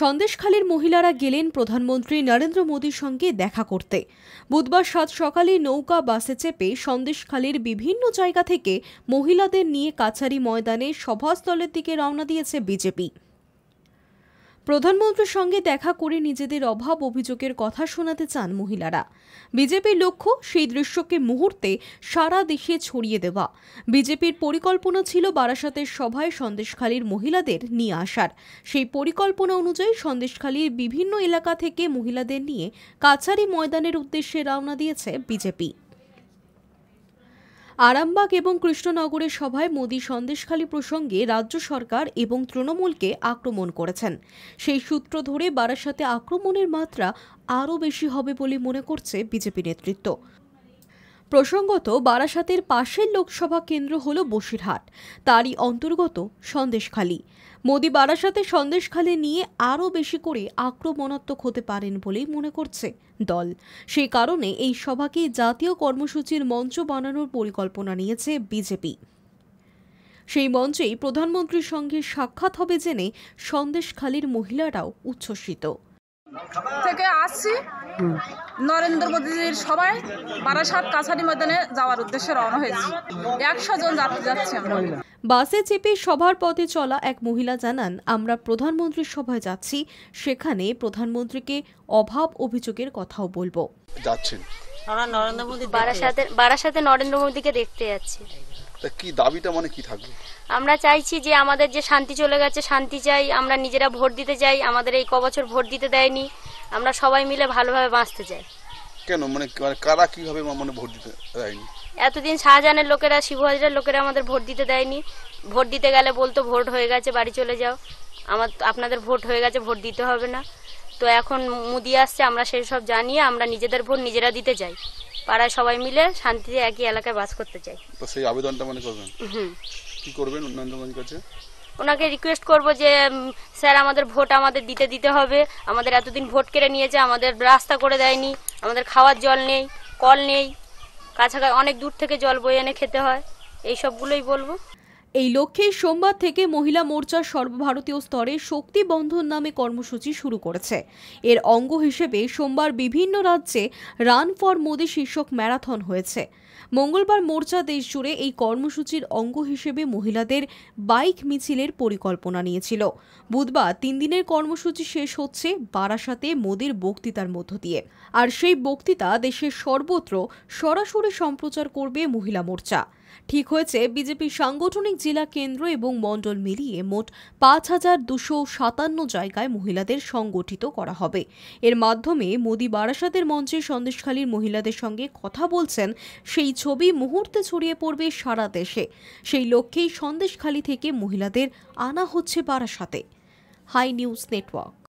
সন্দেশখালীর মহিলারা গেলেন প্রধানমন্ত্রী নরেন্দ্র মোদীর সঙ্গে দেখা করতে বুধবার সাত সকালে নৌকা বাসে চেপে সন্দেশখালীর বিভিন্ন জায়গা থেকে মহিলাদের নিয়ে কাছারি ময়দানে সভাস্থলের দিকে রওনা দিয়েছে বিজেপি প্রধানমন্ত্রীর সঙ্গে দেখা করে নিজেদের অভাব অভিযোগের কথা শোনাতে চান মহিলারা বিজেপির লক্ষ্য সেই দৃশ্যকে মুহূর্তে সারা দেশে ছড়িয়ে দেওয়া বিজেপির পরিকল্পনা ছিল বারাসাতের সভায় সন্দেশখালীর মহিলাদের নিয়ে আসার সেই পরিকল্পনা অনুযায়ী সন্দেশখালীর বিভিন্ন এলাকা থেকে মহিলাদের নিয়ে কাছারি ময়দানের উদ্দেশ্যে রওনা দিয়েছে বিজেপি আরামবাগ এবং কৃষ্ণনগরের সভায় মোদী সন্দেশখালী প্রসঙ্গে রাজ্য সরকার এবং তৃণমূলকে আক্রমণ করেছেন সেই সূত্র ধরে বারাসাতে আক্রমণের মাত্রা আরও বেশি হবে বলে মনে করছে বিজেপি নেতৃত্ব প্রসঙ্গত বারাসাতের পাশের লোকসভা কেন্দ্র হল বসিরহাট তারই অন্তর্গত সন্দেশখালী মোদী বারাসাতে সন্দেশখালী নিয়ে আরও বেশি করে আক্রমণাত্মক হতে পারেন বলেই মনে করছে দল সেই কারণে এই সভাকে জাতীয় কর্মসূচির মঞ্চ বানানোর পরিকল্পনা নিয়েছে বিজেপি সেই মঞ্চেই প্রধানমন্ত্রীর সঙ্গে সাক্ষাৎ হবে জেনে সন্দেশখালীর মহিলারাও উচ্ছ্বসিত থেকে আসছি নরেন্দ্র মোদীজির সবাই বারাসাত কাছারি ময়দানে যাওয়ার উদ্দেশ্যে রওনা হয়েছে একশো জন যাত্রী যাচ্ছে আমরা বাসে চেপে সভার পথে চলা এক মহিলা জানান আমরা প্রধানমন্ত্রীর সভায় যাচ্ছি সেখানে প্রধানমন্ত্রীকে অভাব অভিযোগের কথাও বলবো যাচ্ছেন আমরা নরেন্দ্র মোদী বারাসাতে বারাসাতে নরেন্দ্র মোদীকে দেখতে যাচ্ছি তা কি দাবিটা মানে কি থাকবে আমরা চাইছি যে আমাদের যে শান্তি চলে গেছে শান্তি চাই আমরা নিজেরা ভোট দিতে চাই আমাদের এই ক বছর ভোট দিতে দেয়নি আমরা সবাই মিলে ভালোভাবে বাঁচতে চাই কেন মানে কারা কিভাবে মানে ভোট দিতে দেয়নি এতদিন শাহজাহানের লোকেরা শিবু লোকেরা আমাদের ভোট দিতে দেয়নি ভোট দিতে গেলে বলতো ভোট হয়ে গেছে বাড়ি চলে যাও আমার আপনাদের ভোট হয়ে গেছে ভোট দিতে হবে না তো এখন মুদি আসছে আমরা সেই সব জানিয়ে আমরা নিজেদের ভোট নিজেরা দিতে চাই পাড়ায় সবাই মিলে শান্তিতে একই এলাকায় বাস করতে চাই তো সেই আবেদনটা মানে করবেন হুম কি করবেন উন্নয়নগঞ্জ কাছে ওনাকে রিকোয়েস্ট করব যে স্যার আমাদের ভোট আমাদের দিতে দিতে হবে আমাদের এতদিন ভোট কেড়ে নিয়েছে আমাদের রাস্তা করে দেয়নি আমাদের খাওয়ার জল নেই কল নেই কাছাকাছি অনেক দূর থেকে জল বয়ে এনে খেতে হয় এইসবগুলোই বলবো এই লক্ষ্যে সোমবার থেকে মহিলা মোর্চা সর্বভারতীয় স্তরে শক্তি বন্ধন নামে কর্মসূচি শুরু করেছে এর অঙ্গ হিসেবে সোমবার বিভিন্ন রাজ্যে রান ফর মোদি শীর্ষক ম্যারাথন হয়েছে মঙ্গলবার মোর্চা দেশ জুড়ে এই কর্মসূচির অঙ্গ হিসেবে মহিলাদের বাইক মিছিলের পরিকল্পনা নিয়েছিল বুধবার তিন দিনের কর্মসূচি শেষ হচ্ছে বারাসাতে মোদির বক্তৃতার মধ্য দিয়ে আর সেই বক্তৃতা দেশের সর্বত্র সরাসরি সম্প্রচার করবে মহিলা মোর্চা ঠিক হয়েছে বিজেপির সাংগঠনিক জেলা কেন্দ্র এবং মণ্ডল মিলিয়ে মোট পাঁচ হাজার দুশো সাতান্ন জায়গায় মহিলাদের সংগঠিত করা হবে এর মাধ্যমে মোদী বারাসাতের মঞ্চে সন্দেশখালীর মহিলাদের সঙ্গে কথা বলছেন সেই ছবি মুহূর্তে ছড়িয়ে পড়বে সারা দেশে সেই লক্ষ্যেই সন্দেশখালী থেকে মহিলাদের আনা হচ্ছে বারাসাতে হাই নিউজ নেটওয়ার্ক